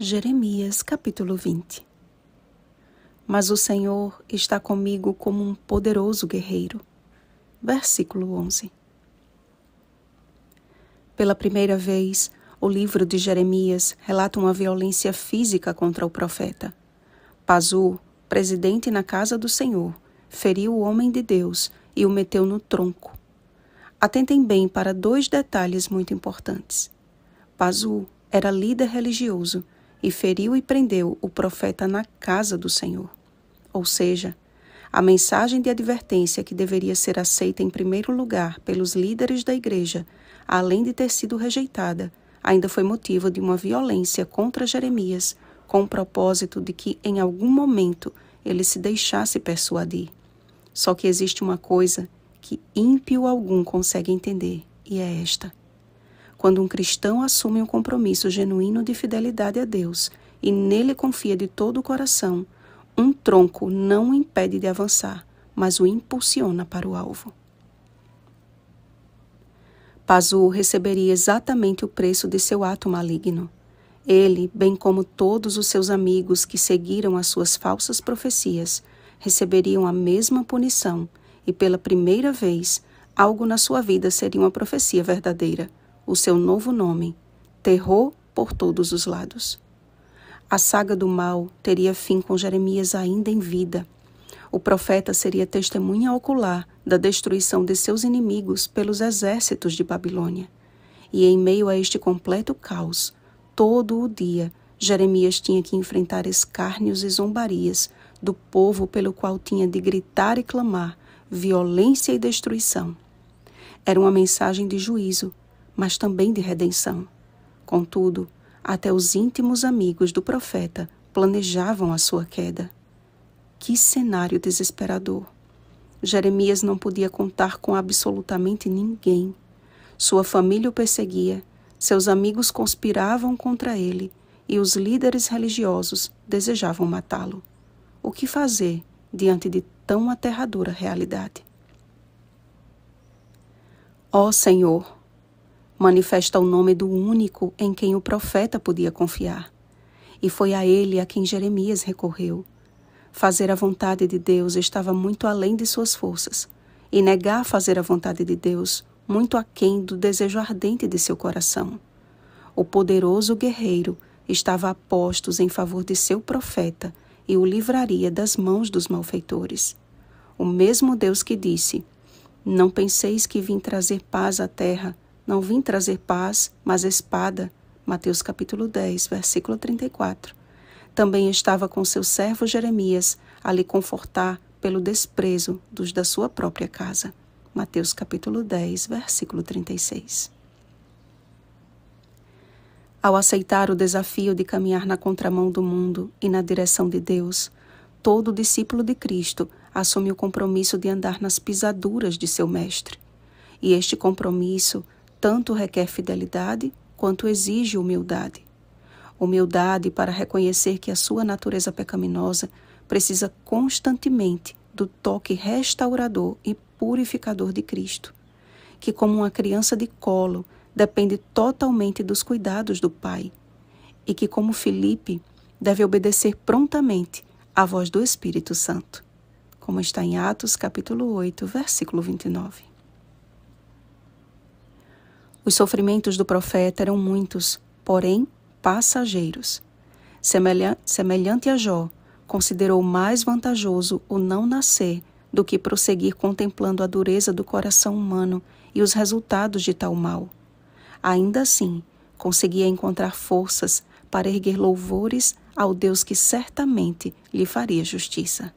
Jeremias capítulo 20 Mas o Senhor está comigo como um poderoso guerreiro. Versículo 11 Pela primeira vez, o livro de Jeremias relata uma violência física contra o profeta. Pazu, presidente na casa do Senhor, feriu o homem de Deus e o meteu no tronco. Atentem bem para dois detalhes muito importantes. Pazu era líder religioso e feriu e prendeu o profeta na casa do Senhor. Ou seja, a mensagem de advertência que deveria ser aceita em primeiro lugar pelos líderes da igreja, além de ter sido rejeitada, ainda foi motivo de uma violência contra Jeremias, com o propósito de que, em algum momento, ele se deixasse persuadir. Só que existe uma coisa que ímpio algum consegue entender, e é esta: quando um cristão assume um compromisso genuíno de fidelidade a Deus e nele confia de todo o coração, um tronco não o impede de avançar, mas o impulsiona para o alvo. Pazu receberia exatamente o preço de seu ato maligno. Ele, bem como todos os seus amigos que seguiram as suas falsas profecias, receberiam a mesma punição, e pela primeira vez, algo na sua vida seria uma profecia verdadeira, o seu novo nome, terror por todos os lados. A saga do mal teria fim com Jeremias ainda em vida. O profeta seria testemunha ocular da destruição de seus inimigos pelos exércitos de Babilônia. E em meio a este completo caos, todo o dia, Jeremias tinha que enfrentar escárnios e zombarias do povo pelo qual tinha de gritar e clamar violência e destruição. Era uma mensagem de juízo mas também de redenção. Contudo, até os íntimos amigos do profeta planejavam a sua queda. Que cenário desesperador! Jeremias não podia contar com absolutamente ninguém. Sua família o perseguia, seus amigos conspiravam contra ele e os líderes religiosos desejavam matá-lo. O que fazer diante de tão aterradora realidade? Ó oh, Senhor, manifesta o nome do único em quem o profeta podia confiar. E foi a ele a quem Jeremias recorreu. Fazer a vontade de Deus estava muito além de suas forças, e negar fazer a vontade de Deus muito aquém do desejo ardente de seu coração. O poderoso guerreiro estava a postos em favor de seu profeta e o livraria das mãos dos malfeitores. O mesmo Deus que disse: Não penseis que vim trazer paz à terra, não vim trazer paz, mas espada. Mateus capítulo 10, versículo 34. Também estava com seu servo Jeremias a lhe confortar pelo desprezo dos da sua própria casa. Mateus capítulo 10, versículo 36. Ao aceitar o desafio de caminhar na contramão do mundo e na direção de Deus, todo discípulo de Cristo assume o compromisso de andar nas pisaduras de seu Mestre. E este compromisso tanto requer fidelidade quanto exige humildade. Humildade para reconhecer que a sua natureza pecaminosa precisa constantemente do toque restaurador e purificador de Cristo, que, como uma criança de colo, depende totalmente dos cuidados do Pai, e que, como Felipe, deve obedecer prontamente à voz do Espírito Santo, como está em Atos capítulo 8, versículo 29. Os sofrimentos do profeta eram muitos, porém passageiros. Semelhante a Jó, considerou mais vantajoso o não nascer do que prosseguir contemplando a dureza do coração humano e os resultados de tal mal. Ainda assim, conseguia encontrar forças para erguer louvores ao Deus que certamente lhe faria justiça.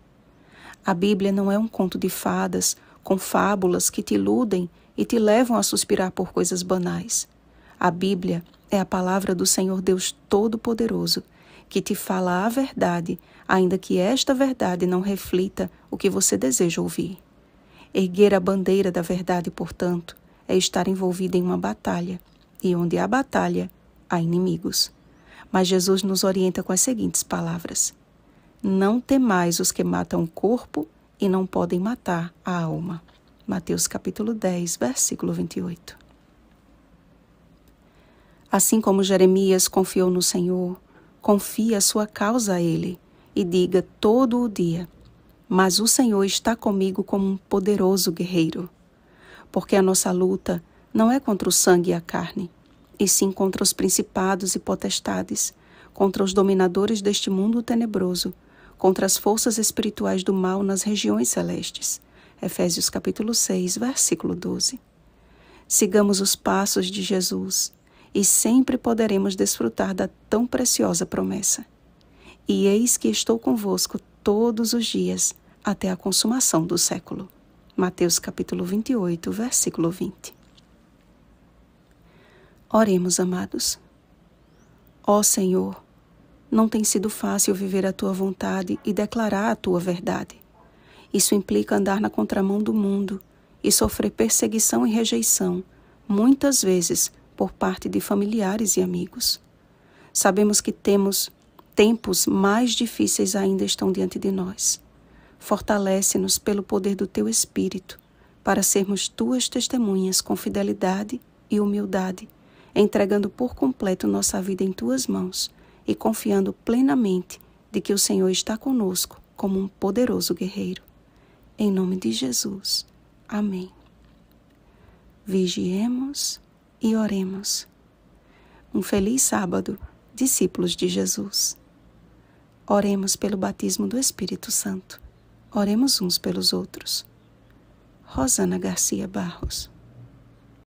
A Bíblia não é um conto de fadas com fábulas que te iludem e te levam a suspirar por coisas banais. A Bíblia é a palavra do Senhor Deus Todo-Poderoso, que te fala a verdade, ainda que esta verdade não reflita o que você deseja ouvir. Erguer a bandeira da verdade, portanto, é estar envolvido em uma batalha, e onde há batalha, há inimigos. Mas Jesus nos orienta com as seguintes palavras: Não temais os que matam o corpo, e não podem matar a alma. Mateus capítulo 10, versículo 28. Assim como Jeremias confiou no Senhor, confie a sua causa a ele e diga todo o dia: Mas o Senhor está comigo como um poderoso guerreiro. Porque a nossa luta não é contra o sangue e a carne, e sim contra os principados e potestades, contra os dominadores deste mundo tenebroso contra as forças espirituais do mal nas regiões celestes. Efésios capítulo 6, versículo 12. Sigamos os passos de Jesus e sempre poderemos desfrutar da tão preciosa promessa. E eis que estou convosco todos os dias até a consumação do século. Mateus capítulo 28, versículo 20. Oremos, amados. Ó Senhor, não tem sido fácil viver a tua vontade e declarar a tua verdade. Isso implica andar na contramão do mundo e sofrer perseguição e rejeição, muitas vezes por parte de familiares e amigos. Sabemos que temos tempos mais difíceis ainda estão diante de nós. Fortalece-nos pelo poder do teu espírito para sermos tuas testemunhas com fidelidade e humildade, entregando por completo nossa vida em tuas mãos e confiando plenamente de que o Senhor está conosco como um poderoso guerreiro. Em nome de Jesus. Amém. Vigiemos e oremos. Um feliz sábado, discípulos de Jesus. Oremos pelo batismo do Espírito Santo. Oremos uns pelos outros. Rosana Garcia Barros